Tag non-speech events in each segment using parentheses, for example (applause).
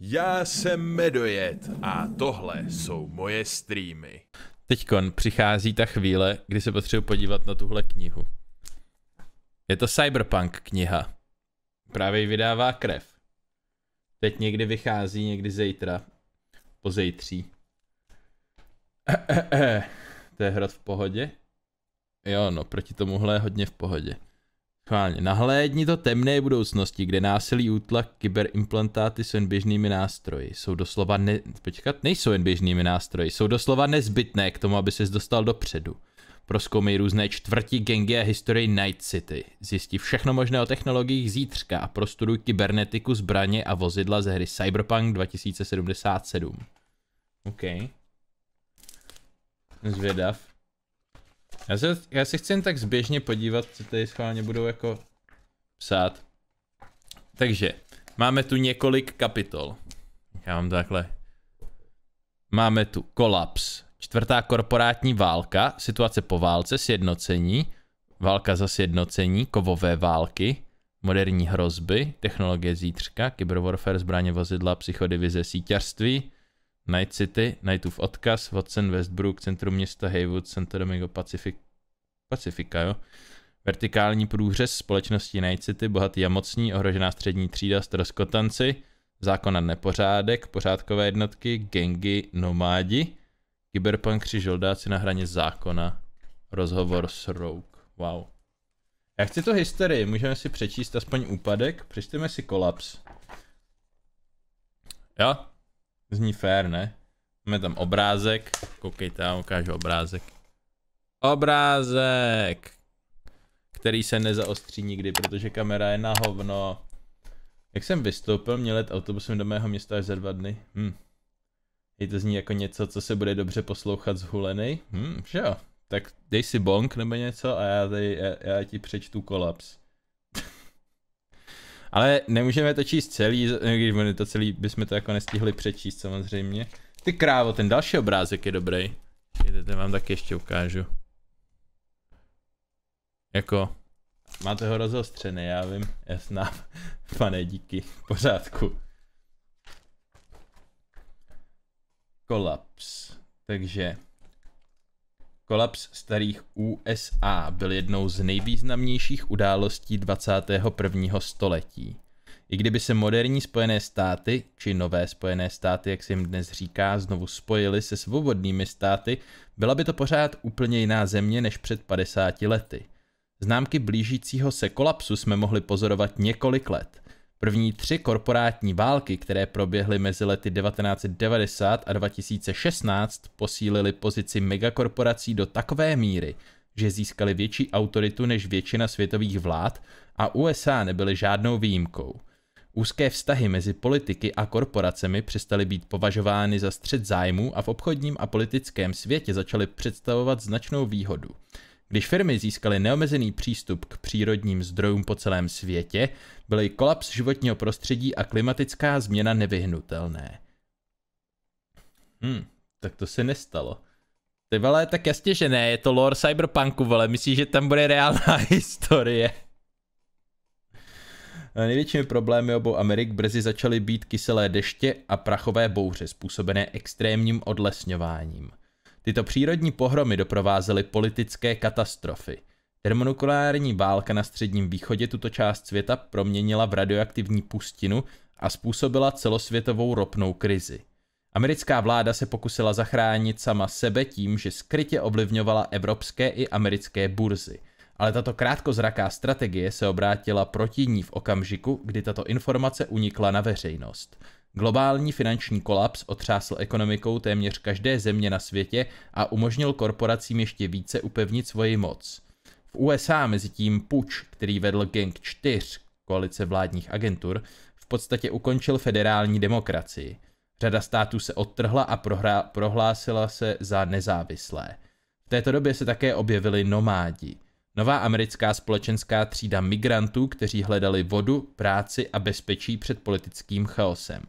Já jsem Medojet a tohle jsou moje streamy. Teďkon přichází ta chvíle, kdy se potřebuji podívat na tuhle knihu. Je to cyberpunk kniha. Právě vydává krev. Teď někdy vychází, někdy zítra. Po zítří. (clears throat) to je hrad v pohodě? Jo, no, proti tomuhle je hodně v pohodě. Chválně. Nahlédni to temné budoucnosti, kde násilí, útlak, kyberimplantáty jsou jen běžnými nástroji. Jsou doslova ne... Počkat, nejsou jen běžnými nástroji. Jsou doslova nezbytné k tomu, aby ses dostal dopředu. Proskoumej různé čtvrti gengy a historii Night City. Zjistí všechno možné o technologiích zítřka a prostuduj kybernetiku, zbraně a vozidla ze hry Cyberpunk 2077. OK. Zvědav. Já se, já se chci jen tak zběžně podívat, co tady schválně budou jako psát. Takže, máme tu několik kapitol. Já mám takhle. Máme tu kolaps, čtvrtá korporátní válka, situace po válce, sjednocení, válka za sjednocení, kovové války, moderní hrozby, technologie zítřka, kyberwarfare, zbraně vozidla, psychodivize, síťarství, Night City, Nightův odkaz, Watson, Westbrook, centrum města Haywood, Santo Domingo, Pacific, Pacifica, jo. Vertikální průřez společnosti Night City, bohatý a mocní, ohrožená střední třída, stroskotanci, zákona nepořádek, pořádkové jednotky, gengy, nomádi, kyberpunk, žoldáci na hraně zákona, rozhovor s Rogue. Wow. Já chci tu historii, můžeme si přečíst aspoň úpadek, přečteme si kolaps. Jo, Zní fér, ne? Máme tam obrázek. Koukejte, já ukážu obrázek. Obrázek! Který se nezaostří nikdy, protože kamera je na hovno. Jak jsem vystoupil, měl let autobusem do mého města až za dva dny. Hm. Je to zní jako něco, co se bude dobře poslouchat z huleny. Hm, že jo. Tak dej si bonk nebo něco a já, tady, já, já ti přečtu kolaps. Ale nemůžeme to číst celý, když to celý bychom to jako nestihli přečíst samozřejmě. Ty krávo, ten další obrázek je dobrý. Jde, Ten vám taky ještě ukážu. Jako, máte ho rozostřený, já vím, jasná, (laughs) pane, díky, v pořádku. Kolaps, takže Kolaps starých USA byl jednou z nejvýznamnějších událostí 21. století. I kdyby se moderní Spojené státy, či nové Spojené státy, jak se jim dnes říká, znovu spojily se svobodnými státy, byla by to pořád úplně jiná země než před 50 lety. Známky blížícího se kolapsu jsme mohli pozorovat několik let – První tři korporátní války, které proběhly mezi lety 1990 a 2016, posílily pozici megakorporací do takové míry, že získali větší autoritu než většina světových vlád a USA nebyly žádnou výjimkou. Úzké vztahy mezi politiky a korporacemi přestaly být považovány za střed zájmů a v obchodním a politickém světě začaly představovat značnou výhodu. Když firmy získaly neomezený přístup k přírodním zdrojům po celém světě, byly kolaps životního prostředí a klimatická změna nevyhnutelné. Hmm, tak to se nestalo. Ty vole, tak jasně, že ne, je to lore cyberpunku, vole, myslíš, že tam bude reálná (laughs) historie. Největšími problémy obou Amerik brzy začaly být kyselé deště a prachové bouře způsobené extrémním odlesňováním. Tyto přírodní pohromy doprovázely politické katastrofy. Termonukleární válka na Středním východě tuto část světa proměnila v radioaktivní pustinu a způsobila celosvětovou ropnou krizi. Americká vláda se pokusila zachránit sama sebe tím, že skrytě ovlivňovala evropské i americké burzy. Ale tato krátkozraká strategie se obrátila proti ní v okamžiku, kdy tato informace unikla na veřejnost. Globální finanční kolaps otřásl ekonomikou téměř každé země na světě a umožnil korporacím ještě více upevnit svoji moc. V USA mezi tím puč, který vedl Gang 4, koalice vládních agentur, v podstatě ukončil federální demokracii. Řada států se odtrhla a prohlásila se za nezávislé. V této době se také objevili nomádi. Nová americká společenská třída migrantů, kteří hledali vodu, práci a bezpečí před politickým chaosem.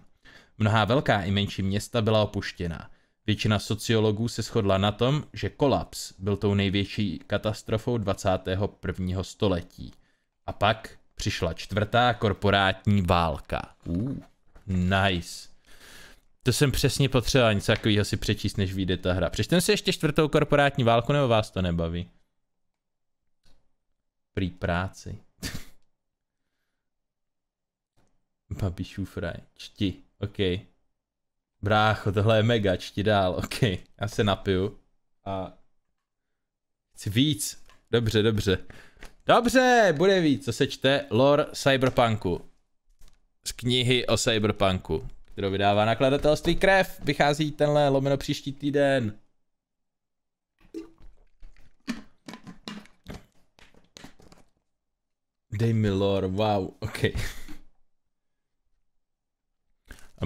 Mnohá velká i menší města byla opuštěna. Většina sociologů se shodla na tom, že kolaps byl tou největší katastrofou 21. století. A pak přišla čtvrtá korporátní válka. Uh, nice. To jsem přesně potřeboval něco takového si přečíst, než vyjde ta hra. Přečtem si ještě čtvrtou korporátní válku, nebo vás to nebaví? Prý práci. (laughs) Babišův raj. Čti. OK. Brácho, tohle je mega, čti dál, OK. Já se napiju. A... Chci víc. Dobře, dobře. Dobře, bude víc, co se čte lore Cyberpunku. Z knihy o Cyberpunku, kterou vydává nakladatelství Krev. Vychází tenhle lomeno příští týden. Dej mi lore, wow, Okay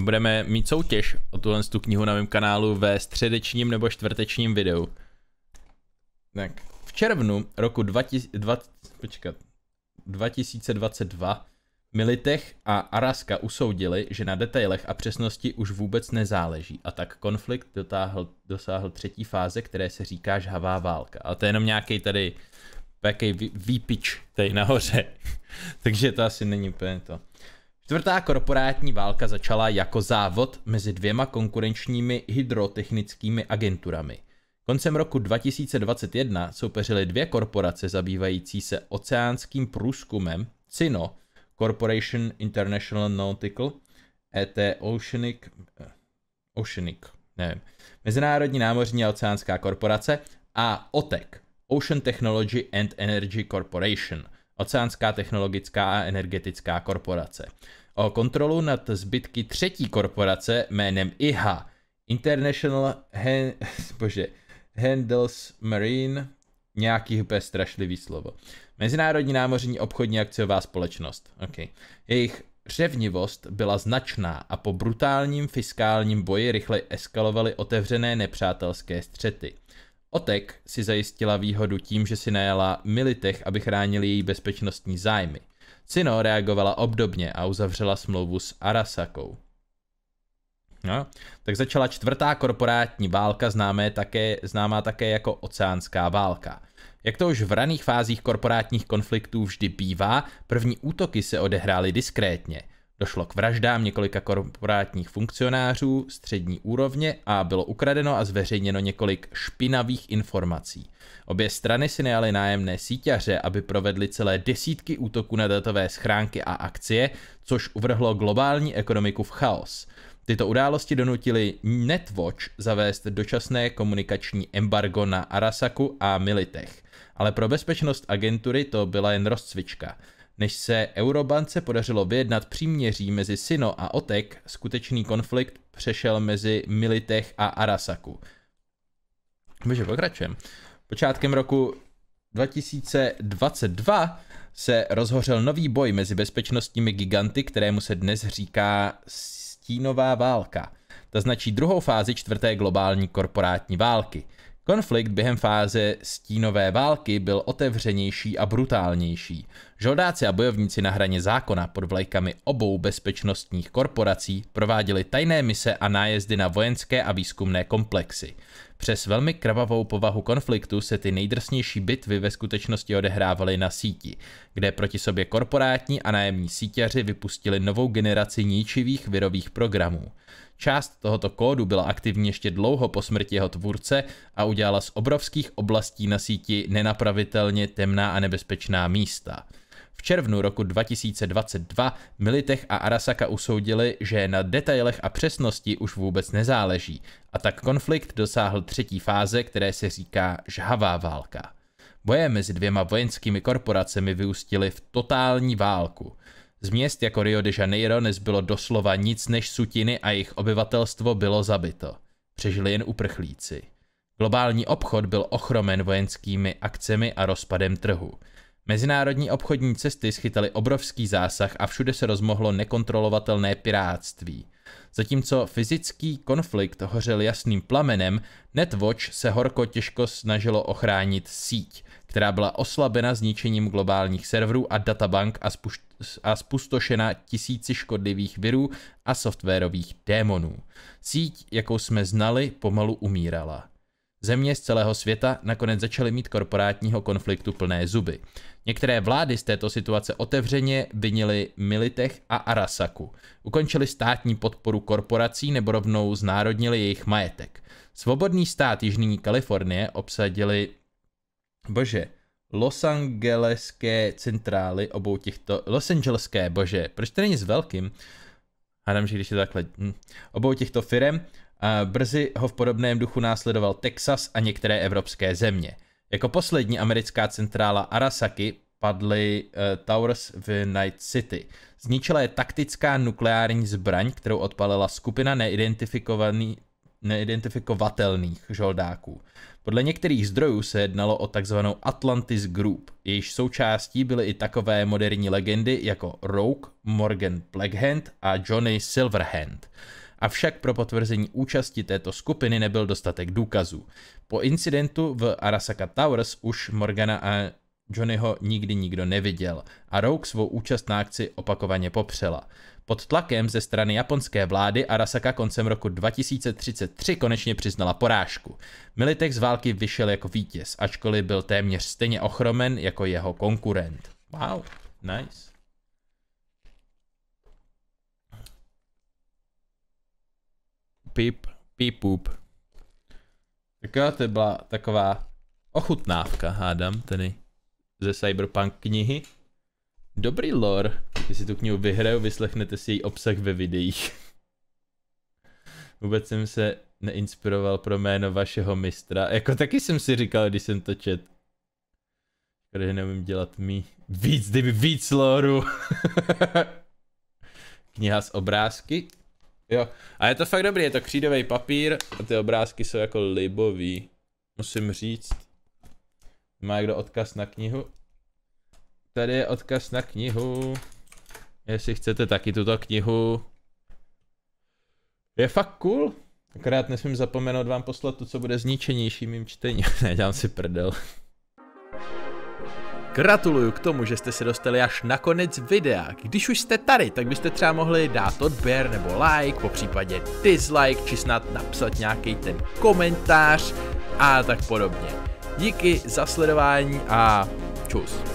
budeme mít soutěž o tuhle tu knihu na mém kanálu ve středečním nebo čtvrtečním videu. Tak, v červnu roku 20, 20, počkat, 2022 Militech a Araska usoudili, že na detailech a přesnosti už vůbec nezáleží a tak konflikt dotáhl, dosáhl třetí fáze, které se říká žhavá válka. A to je jenom nějaký tady, nějaký výpič tady nahoře. (laughs) Takže to asi není úplně to. Čtvrtá korporátní válka začala jako závod mezi dvěma konkurenčními hydrotechnickými agenturami. Koncem roku 2021 soupeřily dvě korporace zabývající se oceánským průzkumem CINO, Corporation International Nautical, ET Oceanic, Oceanic, nevím, Mezinárodní námořní a oceánská korporace a OTEC, Ocean Technology and Energy Corporation – Oceánská technologická a energetická korporace. O kontrolu nad zbytky třetí korporace jménem IHA, International Hen, (laughs) bože, Handels Marine, nějaký úplně strašlivý slovo. Mezinárodní námořní obchodní akciová společnost. Okay. Jejich Řevnivost byla značná a po brutálním fiskálním boji rychle eskalovaly otevřené nepřátelské střety. Otek si zajistila výhodu tím, že si najala Militech, aby chránili její bezpečnostní zájmy. Cino reagovala obdobně a uzavřela smlouvu s Arasakou. No, tak začala čtvrtá korporátní válka, známé také, známá také jako oceánská válka. Jak to už v raných fázích korporátních konfliktů vždy bývá, první útoky se odehrály diskrétně – Došlo k vraždám několika korporátních funkcionářů střední úrovně a bylo ukradeno a zveřejněno několik špinavých informací. Obě strany si nejaly nájemné síťaře, aby provedly celé desítky útoků na datové schránky a akcie, což uvrhlo globální ekonomiku v chaos. Tyto události donutily Netwatch zavést dočasné komunikační embargo na Arasaku a Militech. Ale pro bezpečnost agentury to byla jen rozcvička. Než se Eurobance podařilo vyjednat příměří mezi Sino a Otek, skutečný konflikt přešel mezi Militech a Arasaku. Takže pokračujeme. Počátkem roku 2022 se rozhořel nový boj mezi bezpečnostními giganty, kterému se dnes říká stínová válka. Ta značí druhou fázi čtvrté globální korporátní války. Konflikt během fáze stínové války byl otevřenější a brutálnější. Žoldáci a bojovníci na hraně zákona pod vlajkami obou bezpečnostních korporací prováděli tajné mise a nájezdy na vojenské a výzkumné komplexy. Přes velmi krvavou povahu konfliktu se ty nejdrsnější bitvy ve skutečnosti odehrávaly na síti, kde proti sobě korporátní a nájemní síťaři vypustili novou generaci ničivých virových programů. Část tohoto kódu byla aktivní ještě dlouho po smrti jeho tvůrce a udělala z obrovských oblastí na síti nenapravitelně temná a nebezpečná místa. V červnu roku 2022 Militech a Arasaka usoudili, že na detailech a přesnosti už vůbec nezáleží a tak konflikt dosáhl třetí fáze, které se říká žhavá válka. Boje mezi dvěma vojenskými korporacemi vyústily v totální válku. Z měst jako Rio de Janeiro nezbylo doslova nic než sutiny a jejich obyvatelstvo bylo zabito. Přežili jen uprchlíci. Globální obchod byl ochromen vojenskými akcemi a rozpadem trhu. Mezinárodní obchodní cesty schytaly obrovský zásah a všude se rozmohlo nekontrolovatelné piráctví. Zatímco fyzický konflikt hořel jasným plamenem, Netwatch se horko těžko snažilo ochránit síť – která byla oslabena zničením globálních serverů a databank a, spuš- a spustošena tisíci škodlivých virů a softwarových démonů. Síť, jakou jsme znali, pomalu umírala. Země z celého světa nakonec začaly mít korporátního konfliktu plné zuby. Některé vlády z této situace otevřeně vinily Militech a Arasaku. Ukončili státní podporu korporací nebo rovnou znárodnili jejich majetek. Svobodný stát Jižní Kalifornie obsadili bože, Los Angeleské centrály obou těchto, Los Angeleské, bože, proč to není s velkým? Hádám, že když je to takhle, hm. obou těchto firem, a brzy ho v podobném duchu následoval Texas a některé evropské země. Jako poslední americká centrála Arasaki padly uh, Towers v Night City. Zničila je taktická nukleární zbraň, kterou odpalila skupina neidentifikovaných neidentifikovatelných žoldáků. Podle některých zdrojů se jednalo o takzvanou Atlantis Group, jejíž součástí byly i takové moderní legendy jako Rogue, Morgan Blackhand a Johnny Silverhand. Avšak pro potvrzení účasti této skupiny nebyl dostatek důkazů. Po incidentu v Arasaka Towers už Morgana a Johnnyho nikdy nikdo neviděl a Rogue svou účast na akci opakovaně popřela. Pod tlakem ze strany japonské vlády Arasaka koncem roku 2033 konečně přiznala porážku. Militek z války vyšel jako vítěz, ačkoliv byl téměř stejně ochromen jako jeho konkurent. Wow, nice. Pip, pip, pup. Tak jo, to byla taková ochutnávka, hádám, tedy ze Cyberpunk knihy. Dobrý lore. Když si tu knihu vyhraju, vyslechnete si její obsah ve videích. Vůbec jsem se neinspiroval pro jméno vašeho mistra. Jako taky jsem si říkal, když jsem to čet. Škoda, nevím dělat mi. Víc, kdyby víc loru. (laughs) Kniha s obrázky. Jo. A je to fakt dobrý, je to křídový papír a ty obrázky jsou jako libový. Musím říct. Má někdo odkaz na knihu? Tady je odkaz na knihu. Jestli chcete taky tuto knihu. Je fakt cool. Akorát nesmím zapomenout vám poslat to, co bude zničenější mým čtením. (laughs) ne, dělám si prdel. Gratuluju k tomu, že jste se dostali až na konec videa. Když už jste tady, tak byste třeba mohli dát odběr nebo like, po případě dislike, či snad napsat nějaký ten komentář a tak podobně. Díky za sledování a čus.